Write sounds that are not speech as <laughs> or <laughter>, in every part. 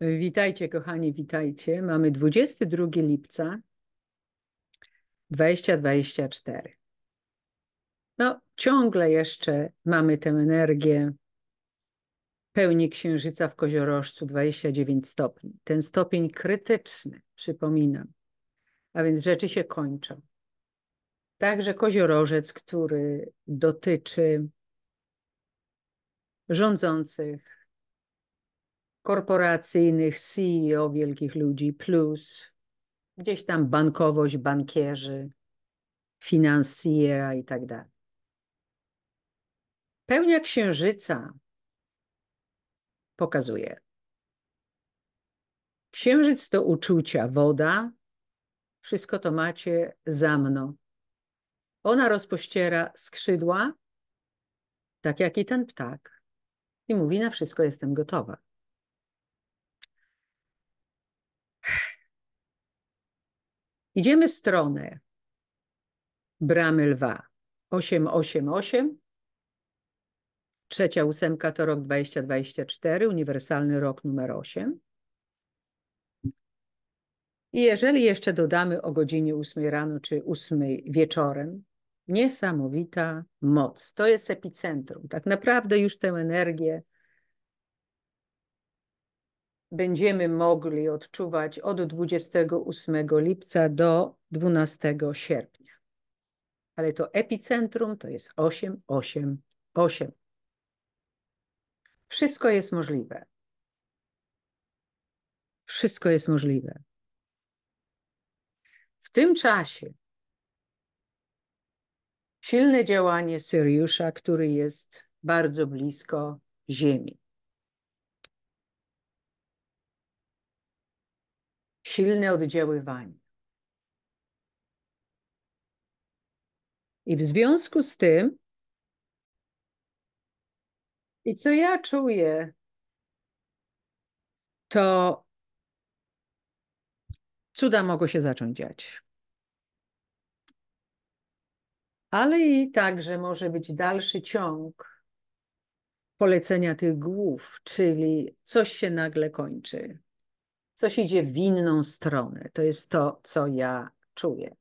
Witajcie, kochani, witajcie. Mamy 22 lipca 2024. No, ciągle jeszcze mamy tę energię pełni księżyca w koziorożcu 29 stopni. Ten stopień krytyczny, przypominam. A więc rzeczy się kończą. Także koziorożec, który dotyczy rządzących, korporacyjnych, CEO wielkich ludzi, plus gdzieś tam bankowość, bankierzy, finansjera i tak dalej. Pełnia księżyca pokazuje. Księżyc to uczucia, woda, wszystko to macie za mną. Ona rozpościera skrzydła, tak jak i ten ptak, i mówi: Na wszystko jestem gotowa. Idziemy w stronę Bramy Lwa 888. Trzecia ósemka to rok 2024, uniwersalny rok numer 8. I jeżeli jeszcze dodamy o godzinie 8 rano czy 8 wieczorem, niesamowita moc. To jest epicentrum. Tak naprawdę już tę energię będziemy mogli odczuwać od 28 lipca do 12 sierpnia. Ale to epicentrum to jest 8, 8, 8. Wszystko jest możliwe. Wszystko jest możliwe. W tym czasie silne działanie Syriusza, który jest bardzo blisko Ziemi. silne oddziaływanie. I w związku z tym, i co ja czuję, to cuda mogą się zacząć dziać. Ale i także może być dalszy ciąg polecenia tych głów, czyli coś się nagle kończy coś idzie w inną stronę. To jest to, co ja czuję.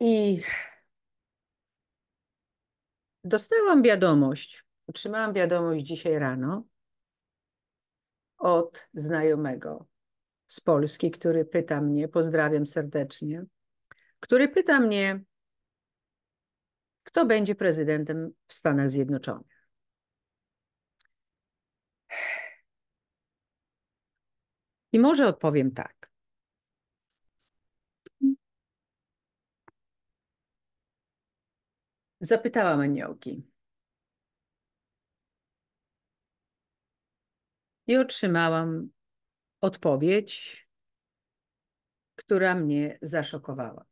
I dostałam wiadomość, otrzymałam wiadomość dzisiaj rano od znajomego z Polski, który pyta mnie, pozdrawiam serdecznie, który pyta mnie, kto będzie prezydentem w Stanach Zjednoczonych. I może odpowiem tak. Zapytałam aniołki. I otrzymałam odpowiedź, która mnie zaszokowała.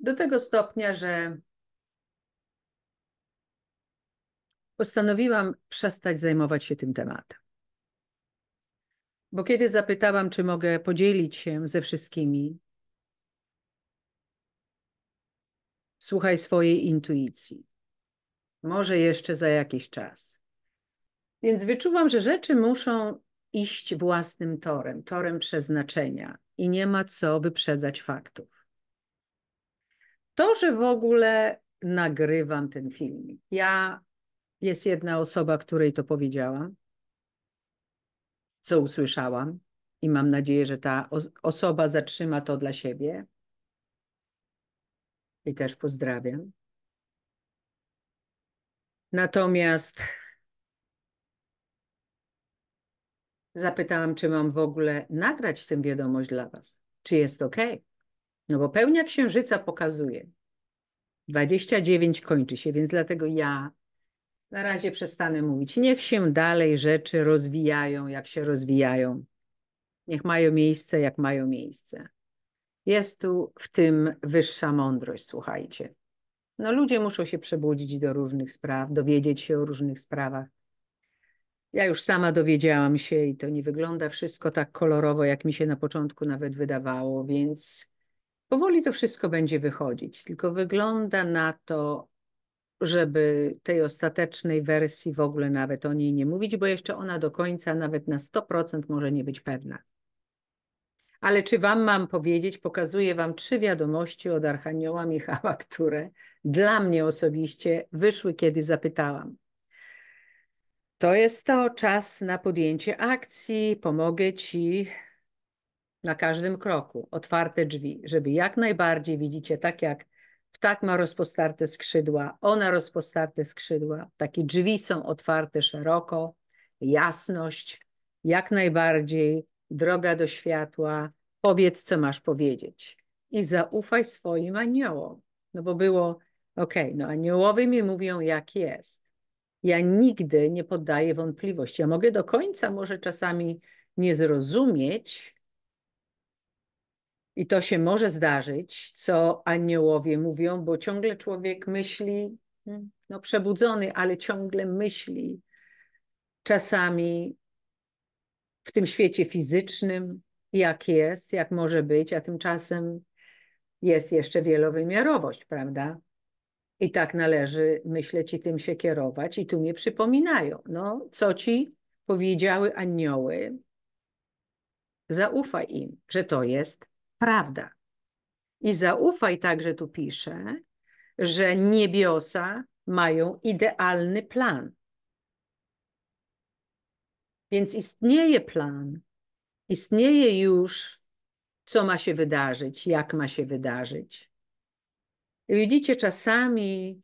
Do tego stopnia, że postanowiłam przestać zajmować się tym tematem. Bo kiedy zapytałam, czy mogę podzielić się ze wszystkimi, słuchaj swojej intuicji. Może jeszcze za jakiś czas. Więc wyczuwam, że rzeczy muszą iść własnym torem, torem przeznaczenia i nie ma co wyprzedzać faktów. To, że w ogóle nagrywam ten filmik. Ja jest jedna osoba, której to powiedziałam, co usłyszałam, i mam nadzieję, że ta osoba zatrzyma to dla siebie. I też pozdrawiam. Natomiast zapytałam, czy mam w ogóle nagrać tę wiadomość dla Was. Czy jest ok? No bo pełnia księżyca pokazuje. 29 kończy się, więc dlatego ja na razie przestanę mówić. Niech się dalej rzeczy rozwijają, jak się rozwijają. Niech mają miejsce, jak mają miejsce. Jest tu w tym wyższa mądrość, słuchajcie. No ludzie muszą się przebudzić do różnych spraw, dowiedzieć się o różnych sprawach. Ja już sama dowiedziałam się i to nie wygląda wszystko tak kolorowo, jak mi się na początku nawet wydawało, więc powoli to wszystko będzie wychodzić. Tylko wygląda na to żeby tej ostatecznej wersji w ogóle nawet o niej nie mówić, bo jeszcze ona do końca nawet na 100% może nie być pewna. Ale czy Wam mam powiedzieć, pokazuję Wam trzy wiadomości od Archanioła Michała, <laughs> które dla mnie osobiście wyszły, kiedy zapytałam. To jest to czas na podjęcie akcji, pomogę Ci na każdym kroku, otwarte drzwi, żeby jak najbardziej widzicie, tak jak Ptak ma rozpostarte skrzydła, ona rozpostarte skrzydła. Takie drzwi są otwarte szeroko, jasność, jak najbardziej, droga do światła, powiedz, co masz powiedzieć. I zaufaj swoim aniołom. No bo było, okej, okay, no aniołowie mi mówią, jak jest. Ja nigdy nie poddaję wątpliwości. Ja mogę do końca może czasami nie zrozumieć, i to się może zdarzyć, co aniołowie mówią, bo ciągle człowiek myśli, hmm, no przebudzony, ale ciągle myśli czasami w tym świecie fizycznym, jak jest, jak może być, a tymczasem jest jeszcze wielowymiarowość, prawda? I tak należy myśleć i tym się kierować. I tu mnie przypominają, no, co ci powiedziały anioły. Zaufaj im, że to jest prawda. I zaufaj także, tu pisze, że niebiosa mają idealny plan. Więc istnieje plan, istnieje już, co ma się wydarzyć, jak ma się wydarzyć. widzicie, czasami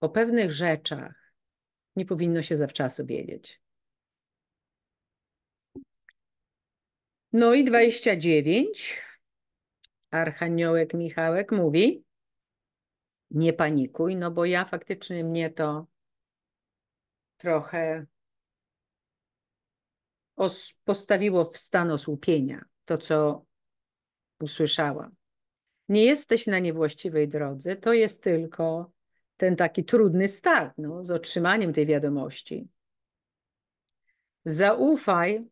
o pewnych rzeczach nie powinno się zawczasu wiedzieć. No i 29. Archaniołek Michałek mówi: Nie panikuj, no bo ja faktycznie mnie to trochę postawiło w stan osłupienia, to co usłyszałam. Nie jesteś na niewłaściwej drodze, to jest tylko ten taki trudny start no, z otrzymaniem tej wiadomości. Zaufaj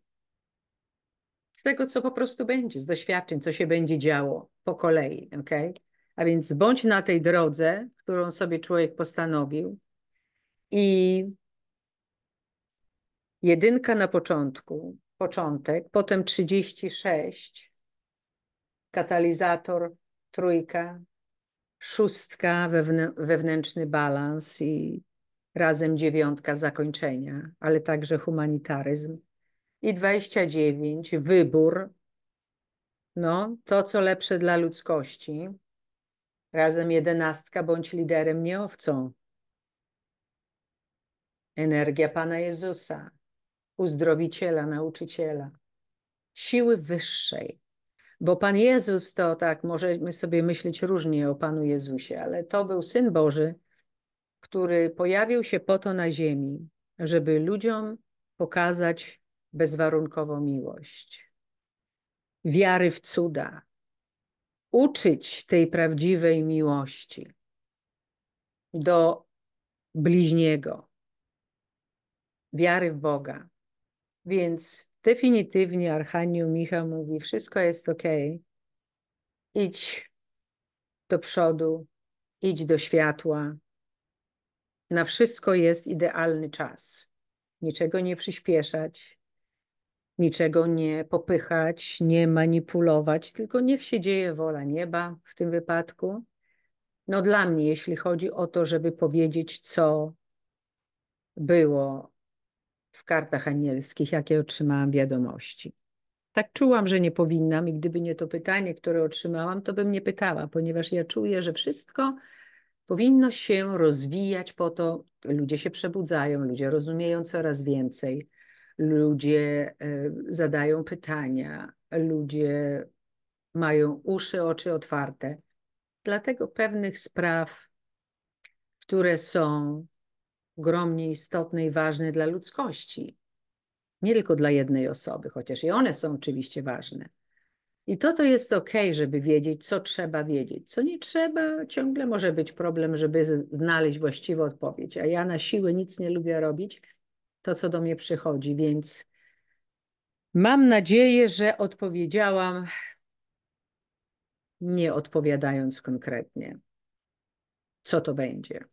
z tego, co po prostu będzie, z doświadczeń, co się będzie działo po kolei. Okay? A więc bądź na tej drodze, którą sobie człowiek postanowił. I jedynka na początku, początek, potem 36, katalizator, trójka, szóstka, wewn wewnętrzny balans i razem dziewiątka zakończenia, ale także humanitaryzm i 29, wybór, no, to co lepsze dla ludzkości. Razem jedenastka, bądź liderem, nie owcą. Energia Pana Jezusa, uzdrowiciela, nauczyciela, siły wyższej. Bo Pan Jezus to tak, możemy sobie myśleć różnie o Panu Jezusie, ale to był Syn Boży, który pojawił się po to na ziemi, żeby ludziom pokazać bezwarunkowo miłość, wiary w cuda, uczyć tej prawdziwej miłości do bliźniego, wiary w Boga. Więc definitywnie Archanium Michał mówi: Wszystko jest ok. Idź do przodu, idź do światła. Na wszystko jest idealny czas. Niczego nie przyspieszać, niczego nie popychać, nie manipulować, tylko niech się dzieje wola nieba w tym wypadku. No dla mnie, jeśli chodzi o to, żeby powiedzieć, co było w kartach anielskich, jakie otrzymałam wiadomości. Tak czułam, że nie powinnam i gdyby nie to pytanie, które otrzymałam, to bym nie pytała, ponieważ ja czuję, że wszystko powinno się rozwijać po to, ludzie się przebudzają, ludzie rozumieją coraz więcej ludzie e, zadają pytania, ludzie mają uszy, oczy otwarte. Dlatego pewnych spraw, które są ogromnie istotne i ważne dla ludzkości, nie tylko dla jednej osoby, chociaż i one są oczywiście ważne. I to to jest ok, żeby wiedzieć, co trzeba wiedzieć. Co nie trzeba, ciągle może być problem, żeby znaleźć właściwą odpowiedź. A ja na siłę nic nie lubię robić, to, co do mnie przychodzi, więc mam nadzieję, że odpowiedziałam, nie odpowiadając konkretnie, co to będzie.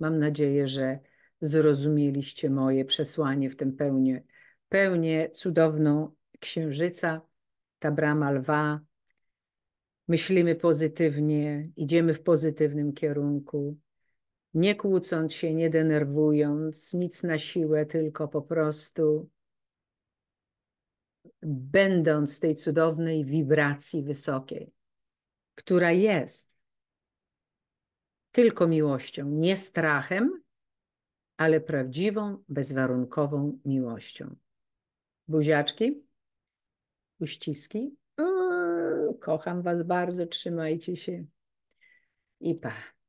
Mam nadzieję, że zrozumieliście moje przesłanie w tym pełnie, pełnie cudowną księżyca, ta brama lwa. Myślimy pozytywnie, idziemy w pozytywnym kierunku nie kłócąc się, nie denerwując, nic na siłę, tylko po prostu będąc w tej cudownej wibracji wysokiej, która jest tylko miłością, nie strachem, ale prawdziwą, bezwarunkową miłością. Buziaczki, uściski. Uuu, mm, kocham Was bardzo, trzymajcie się i pa.